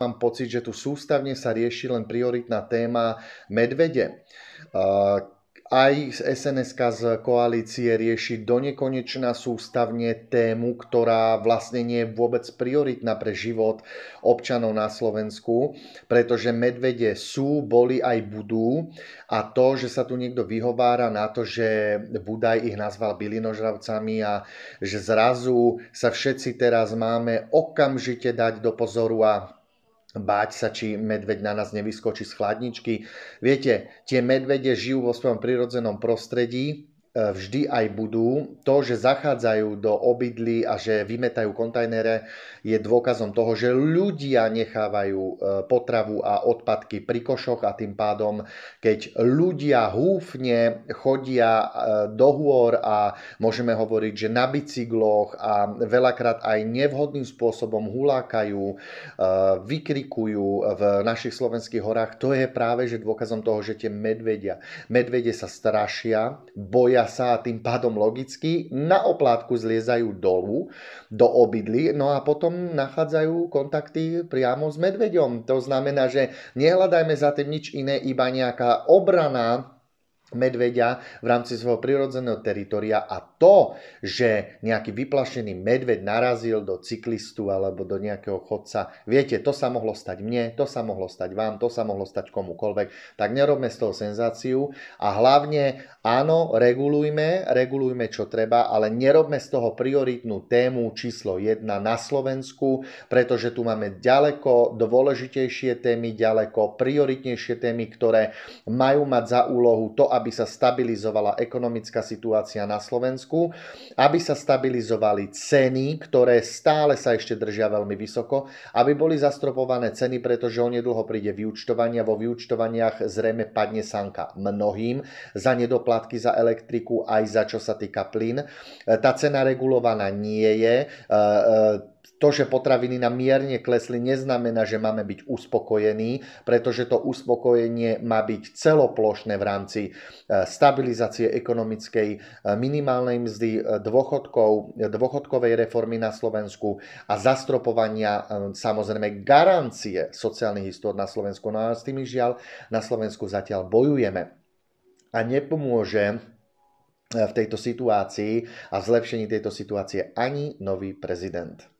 mám pocit, že tu sústavne sa rieši len prioritná téma medvede. Aj z SNS z koalície rieši donekonečná sústavne tému, ktorá vlastne nie je vôbec prioritná pre život občanov na Slovensku, pretože medvede sú, boli aj budú a to, že sa tu niekto vyhovára na to, že Budaj ich nazval bylinožravcami a že zrazu sa všetci teraz máme okamžite dať do pozoru a báť sa, či medveď na nás nevyskočí z chladničky. Viete, tie medvede žijú vo svojom prirodzenom prostredí, vždy aj budú. To, že zachádzajú do obydlí a že vymetajú kontajnere, je dôkazom toho, že ľudia nechávajú e, potravu a odpadky pri košoch a tým pádom, keď ľudia húfne chodia e, do hôr a môžeme hovoriť, že na bicykloch a veľakrát aj nevhodným spôsobom hulákajú, e, vykrikujú v našich slovenských horách, to je práve že dôkazom toho, že tie medvedia, medvede sa strašia, boja sa tým pádom logicky, na oplátku zliezajú dolu do obydly, no a potom nachádzajú kontakty priamo s medveďom. To znamená, že nehľadajme za tým nič iné, iba nejaká obrana medveďa v rámci svojho prirodzeného teritoria a to, že nejaký vyplašený medveď narazil do cyklistu alebo do nejakého chodca, viete, to sa mohlo stať mne, to sa mohlo stať vám, to sa mohlo stať komukolvek, tak nerobme z toho senzáciu a hlavne áno, regulujme, regulujme čo treba, ale nerobme z toho prioritnú tému číslo 1 na Slovensku, pretože tu máme ďaleko dôležitejšie témy, ďaleko prioritnejšie témy, ktoré majú mať za úlohu to, aby sa stabilizovala ekonomická situácia na Slovensku, aby sa stabilizovali ceny, ktoré stále sa ešte držia veľmi vysoko, aby boli zastropované ceny, pretože onedlho príde vyúčtovania, vo vyučtovaniach zrejme padne sanka mnohým za nedoplatky za elektriku aj za čo sa týka plyn. E, tá cena regulovaná nie je. E, e, to, že potraviny nám mierne klesli, neznamená, že máme byť uspokojení, pretože to uspokojenie má byť celoplošné v rámci e, stabilizácie ekonomickej, e, minimálnej mzdy, e, dôchodkov, dôchodkovej reformy na Slovensku a zastropovania samozrejme garancie sociálnych histór na Slovensku. No a s tými žiaľ na Slovensku zatiaľ bojujeme. A nepomôže v tejto situácii a v zlepšení tejto situácie ani nový prezident.